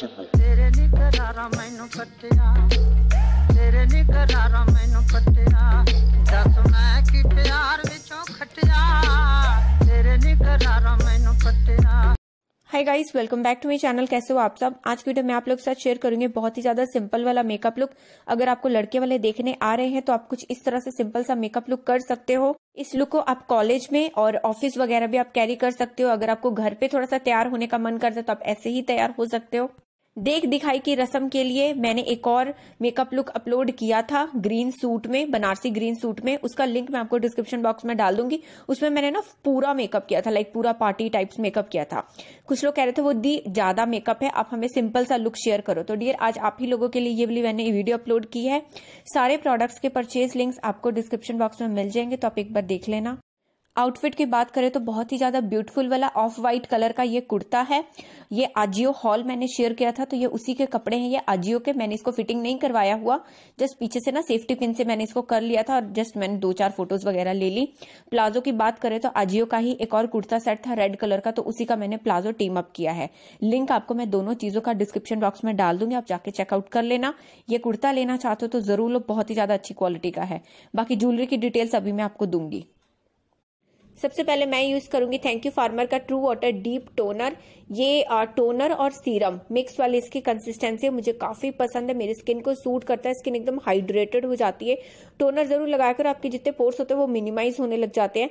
hi guys welcome back to my channel कैसे हो आप सब आज की वीडियो में आप लोग साथ शेयर करूंगी बहुत ही ज्यादा सिंपल वाला मेकअप लुक अगर आपको लड़के वाले देखने आ रहे हैं तो आप कुछ इस तरह से सिंपल सा मेकअप लुक कर सकते हो इस लुक को आप कॉलेज में और ऑफिस वगैरह भी आप कैरी कर सकते हो अगर आपको घर पे थोड़ा सा तैयार होने का मन करता है तो आप ऐसे ही तैयार हो सकते हो देख दिखाई की रस्म के लिए मैंने एक और मेकअप लुक अपलोड किया था ग्रीन सूट में बनारसी ग्रीन सूट में उसका लिंक मैं आपको डिस्क्रिप्शन बॉक्स में डाल दूंगी उसमें मैंने ना पूरा मेकअप किया था लाइक पूरा पार्टी टाइप्स मेकअप किया था कुछ लोग कह रहे थे वो दी ज्यादा मेकअप है आप हमें सिंपल सा लुक शेयर करो तो डियर आज आप ही लोगों के लिए ये वाली मैंने वीडियो अपलोड की है सारे प्रोडक्ट्स के परचेज लिंक्स आपको डिस्क्रिप्शन बॉक्स में मिल जाएंगे तो आप एक बार देख लेना आउटफिट की बात करें तो बहुत ही ज़्यादा ब्यूटीफुल वाला ऑफ व्हाइट कलर का ये कुर्ता है ये आजियो हॉल मैंने शेयर किया था तो ये उसी के कपड़े हैं ये आजियो के मैंने इसको फिटिंग नहीं करवाया हुआ जस्ट पीछे से ना सेफ्टी पिन से मैंने इसको कर लिया था और जस्ट मैंने दो चार फोटोज वगैरह ले ली प्लाजो की बात करें तो आजियो का ही एक और कुर्ता सेट था रेड कलर का तो उसी का मैंने प्लाजो टीम अप किया है लिंक आपको मैं दोनों चीज़ों का डिस्क्रिप्शन बॉक्स में डाल दूंगी आप जाके चेकआउट कर लेना ये कुर्ता लेना चाहते हो तो जरूर लो बहुत ही ज़्यादा अच्छी क्वालिटी का है बाकी ज्वेलरी की डिटेल्स अभी मैं आपको दूंगी सबसे पहले मैं यूज़ करूंगी थैंक यू फार्मर का ट्रू वाटर डीप टोनर ये टोनर और सीरम मिक्स वाली इसकी कंसिस्टेंसी मुझे काफ़ी पसंद है मेरी स्किन को सूट करता है स्किन एकदम हाइड्रेटेड हो जाती है टोनर ज़रूर लगाकर आपके जितने पोर्स होते हैं वो मिनिमाइज होने लग जाते हैं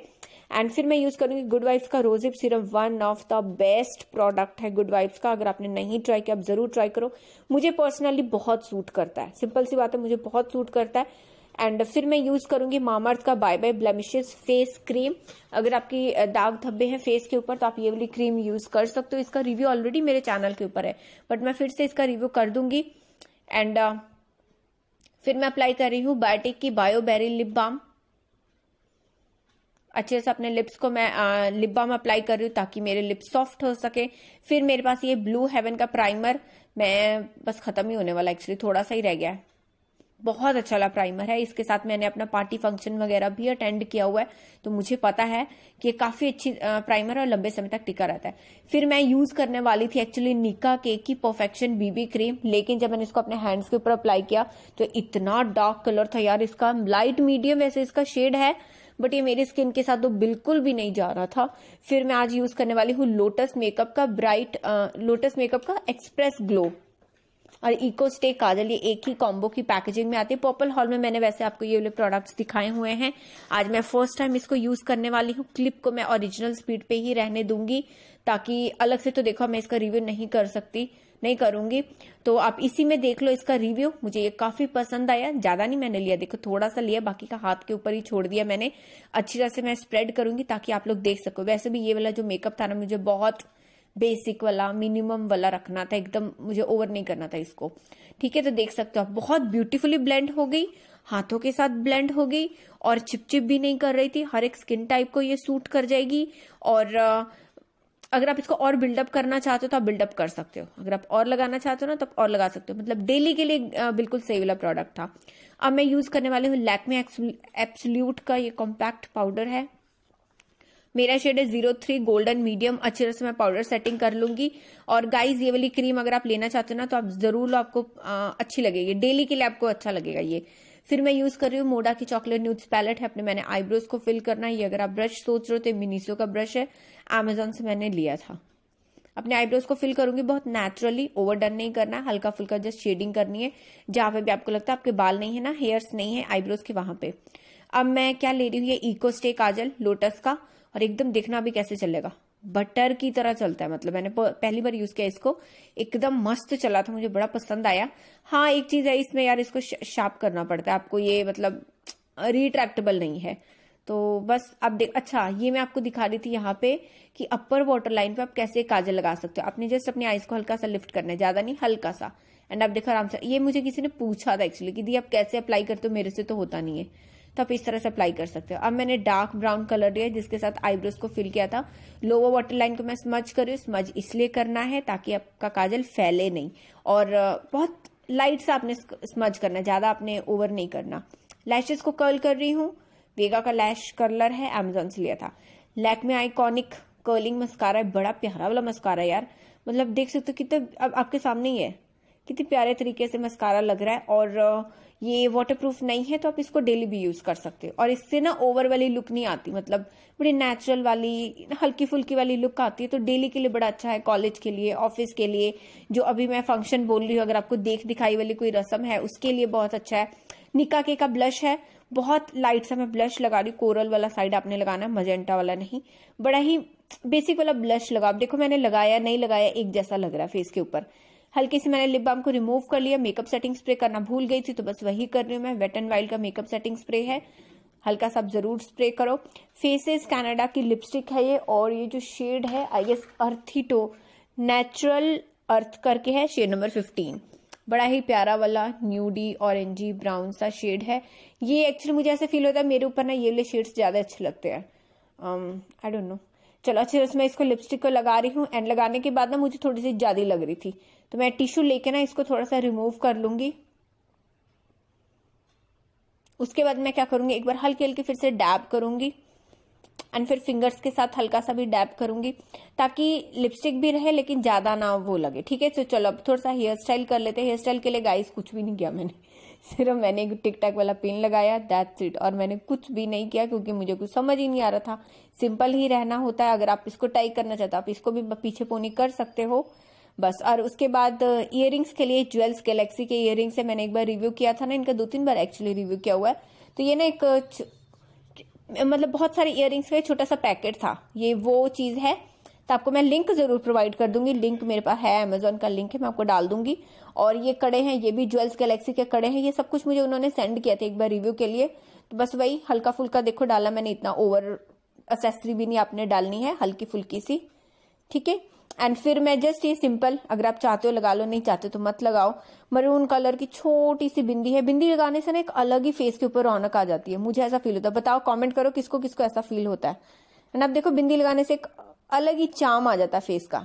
एंड फिर मैं यूज़ करूंगी गुड वाइफ्स का rosehip serum one of the best product है गुड वाइफ्स का अगर आपने नहीं ट्राई किया आप ज़रूर ट्राई करो मुझे पर्सनली बहुत सूट करता है सिंपल सी बात है मुझे बहुत सूट करता है एंड फिर मैं यूज़ करूंगी मामर्थ का bye bye blemishes face cream अगर आपकी दाग धब्बे हैं फेस के ऊपर तो आप ये वाली क्रीम यूज़ कर सकते हो इसका रिव्यू ऑलरेडी मेरे चैनल के ऊपर है बट मैं फिर से इसका रिव्यू कर दूंगी एंड uh, फिर मैं अप्लाई कर रही हूँ बायोटिक की बायो बेरी लिप बाम अच्छे से अपने लिप्स को मैं आ, लिप बाम अप्लाई कर रही हूँ ताकि मेरे लिप्स सॉफ्ट हो सके फिर मेरे पास ये ब्लू हेवन का प्राइमर मैं बस खत्म ही होने वाला एक्चुअली थोड़ा सा ही रह गया है बहुत अच्छा वाला प्राइमर है इसके साथ मैंने अपना पार्टी फंक्शन वगैरह भी अटेंड किया हुआ है तो मुझे पता है कि काफ़ी अच्छी प्राइमर और लंबे समय तक टिका रहता है फिर मैं यूज़ करने वाली थी एक्चुअली निका केक की परफेक्शन बीबी क्रीम लेकिन जब मैंने इसको अपने हैंड्स के ऊपर अप्लाई किया तो इतना डार्क कलर था यार इसका लाइट मीडियम वैसे इसका शेड है बट ये मेरी स्किन के साथ तो बिल्कुल भी नहीं जा रहा था फिर मैं आज यूज़ करने वाली हूँ लोटस मेकअप का ब्राइट लोटस मेकअप का एक्सप्रेस ग्लो और इको स्टे काजल ये एक ही कॉम्बो की पैकेजिंग में आती है पर्पल हॉल में मैंने वैसे आपको ये वाले प्रोडक्ट्स दिखाए हुए हैं आज मैं फर्स्ट टाइम इसको यूज करने वाली हूँ क्लिप को मैं ओरिजिनल स्पीड पे ही रहने दूंगी ताकि अलग से तो देखो मैं इसका रिव्यू नहीं कर सकती नहीं करूंगी तो आप इसी में देख लो इसका रिव्यू मुझे ये काफी पसंद आया ज्यादा नहीं मैंने लिया देखो थोड़ा सा लिया बाकी का हाथ के ऊपर ही छोड़ दिया मैंने अच्छी तरह से मैं स्प्रेड करूंगी ताकि आप लोग देख सको वैसे भी ये वाला जो मेकअप था ना मुझे बहुत बेसिक वाला मिनिमम वाला रखना था एकदम मुझे ओवर नहीं करना था इसको ठीक है तो देख सकते हो आप बहुत ब्यूटीफुली ब्लेंड हो गई हाथों के साथ ब्लेंड हो गई और चिपचिप भी नहीं कर रही थी हर एक स्किन टाइप को ये सूट कर जाएगी और अगर आप इसको और बिल्डअप करना चाहते हो तो आप बिल्डअप कर सकते हो अगर आप और लगाना चाहते हो ना तो आप और लगा सकते हो मतलब डेली के लिए बिल्कुल सही वाला प्रोडक्ट था अब मैं यूज करने वाली हूँ लैकमे एप्सोल्यूट का ये कॉम्पैक्ट पाउडर है मेरा शेड है जीरो थ्री गोल्डन मीडियम अच्छे तरह से मैं पाउडर सेटिंग कर लूंगी और गाइस ये वाली क्रीम अगर आप लेना चाहते हो ना तो आप जरूर लो आपको आ, अच्छी लगेगी डेली के लिए आपको अच्छा लगेगा ये फिर मैं यूज कर रही हूँ मोडा की चॉकलेट न्यूज पैलेट है अपने मैंने आईब्रोज को फिल करना है ये अगर आप ब्रश सोच रहे हो तो मिनीसो का ब्रश है एमेजोन से मैंने लिया था अपने आईब्रोज को फिल करूंगी बहुत नेचुरली ओवर डन नहीं करना हल्का फुल्का जस्ट शेडिंग करनी है जहां पे भी आपको लगता है आपके बाल नहीं है ना हेयर्स नहीं है आईब्रोज के वहां पे अब मैं क्या ले रही हूँ ये इको स्टे काजल लोटस का और एकदम देखना भी कैसे चलेगा बटर की तरह चलता है मतलब मैंने पहली बार यूज किया इसको एकदम मस्त चला था मुझे बड़ा पसंद आया हाँ एक चीज है इसमें यार इसको शार्प करना पड़ता है आपको ये मतलब रिट्रैक्टेबल नहीं है तो बस आप देख अच्छा ये मैं आपको दिखा रही थी यहाँ पे कि अपर वाटर लाइन पे आप कैसे काजल लगा सकते हो आपने जस्ट अपनी आईज को हल्का सा लिफ्ट करना है ज्यादा नहीं हल्का सा एंड आप देखो आराम से ये मुझे किसी ने पूछा था एक्चुअली कि दी आप कैसे अप्लाई करते हो मेरे से तो होता नहीं है तो आप इस तरह से अप्लाई कर सकते हो अब मैंने डार्क ब्राउन कलर लिया जिसके साथ आईब्रोज को फिल किया था लोअर वाटर लाइन को मैं स्मज कर रही हूँ स्मज इसलिए करना है ताकि आपका काजल फैले नहीं और बहुत लाइट सा आपने स्मज करना ज़्यादा आपने ओवर नहीं करना लैशेज को कर्ल कर रही हूँ वेगा का लैश कर्लर है एमेजोन से लिया था लैक में आईकॉनिक कर्लिंग मस्कारा है बड़ा प्यारा वाला मस्कारा यार मतलब देख सकते हो कितना अब आपके सामने ही है कितने प्यारे तरीके से मस्कारा लग रहा है और ये वाटरप्रूफ नहीं है तो आप इसको डेली भी यूज कर सकते हो और इससे ना ओवर वाली लुक नहीं आती मतलब बड़ी नेचुरल वाली हल्की फुल्की वाली लुक आती है तो डेली के लिए बड़ा अच्छा है कॉलेज के लिए ऑफिस के लिए जो अभी मैं फंक्शन बोल रही हूँ अगर आपको देख दिखाई वाली कोई रस्म है उसके लिए बहुत अच्छा है निका के का ब्लश है बहुत लाइट सा मैं ब्लश लगा रही हूँ कोरल वाला साइड आपने लगाना मजेंटा वाला नहीं बड़ा ही बेसिक वाला ब्लश लगा देखो मैंने लगाया नहीं लगाया एक जैसा लग रहा है फेस के ऊपर हल्के से मैंने लिप बाम को रिमूव कर लिया मेकअप सेटिंग स्प्रे करना भूल गई थी तो बस वही कर रही हूँ मैं वेट एंड वाइल्ड का मेकअप सेटिंग स्प्रे है हल्का सा जरूर स्प्रे करो फेसेस कनाडा की लिपस्टिक है ये और ये जो शेड है आई एस अर्थीटो नेचुरल अर्थ करके है शेड नंबर फिफ्टीन बड़ा ही प्यारा वाला न्यूडी ऑरेंजी ब्राउन सा शेड है ये एक्चुअली मुझे ऐसे फील होता है मेरे ऊपर ना ये वाले शेड्स ज़्यादा अच्छे लगते हैं आई डोंट नो चलो अच्छे से मैं इसको लिपस्टिक को लगा रही हूँ एंड लगाने के बाद ना मुझे थोड़ी सी ज़्यादा लग रही थी तो मैं टिश्यू लेके ना इसको थोड़ा सा रिमूव कर लूंगी उसके बाद मैं क्या करूंगी एक बार हल्की हल्की फिर से डैब करूंगी एंड फिर फिंगर्स के साथ हल्का सा भी डैप करूंगी ताकि लिपस्टिक भी रहे लेकिन ज़्यादा ना वो लगे ठीक है तो चलो अब थोड़ा सा हेयर स्टाइल कर लेते हैं हेयर स्टाइल के लिए गाइस कुछ भी नहीं किया मैंने सिर्फ मैंने एक टिक टैक वाला पिन लगाया दैट्स इट और मैंने कुछ भी नहीं किया क्योंकि मुझे कुछ समझ ही नहीं आ रहा था सिंपल ही रहना होता है अगर आप इसको टाई करना चाहते हो आप इसको भी पीछे पोनी कर सकते हो बस और उसके बाद इयर के लिए ज्वेल्स गैलेक्सी के इयर से मैंने एक बार रिव्यू किया था ना इनका दो तीन बार एक्चुअली रिव्यू किया हुआ है तो ये ना एक मतलब बहुत सारे इयर का छोटा सा पैकेट था ये वो चीज़ है तो आपको मैं लिंक ज़रूर प्रोवाइड कर दूंगी लिंक मेरे पास है अमेजोन का लिंक है मैं आपको डाल दूंगी और ये कड़े हैं ये भी ज्वेल्स गैलेक्सी के कड़े हैं ये सब कुछ मुझे उन्होंने सेंड किया था एक बार रिव्यू के लिए तो बस वही हल्का फुल्का देखो डाला मैंने इतना ओवर असेसरी भी नहीं आपने डालनी है हल्की फुल्की सी ठीक है एंड फिर मैं जस्ट ये सिंपल अगर आप चाहते हो लगा लो नहीं चाहते तो मत लगाओ मरून कलर की छोटी सी बिंदी है बिंदी लगाने से ना एक अलग ही फेस के ऊपर रौनक आ जाती है मुझे ऐसा फील होता है बताओ कमेंट करो किसको किसको ऐसा फील होता है एंड आप देखो बिंदी लगाने से एक अलग ही चाम आ जाता फेस का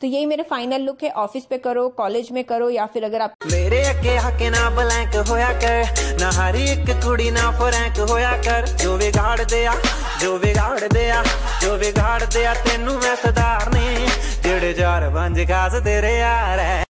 तो यही मेरे फाइनल लुक है ऑफिस पे करो कॉलेज में करो या फिर अगर आप मेरे अके हके ना ब्लैंक होया कर ना हर एक कुड़ी ना फ्रैंक होया कर जो बिगाड़ दिया जो बिगाड़ दिया जो बिगाड़ दिया तेनू मैं सुधारने जेड़े जार बंज ਖਾਸ तेरे यार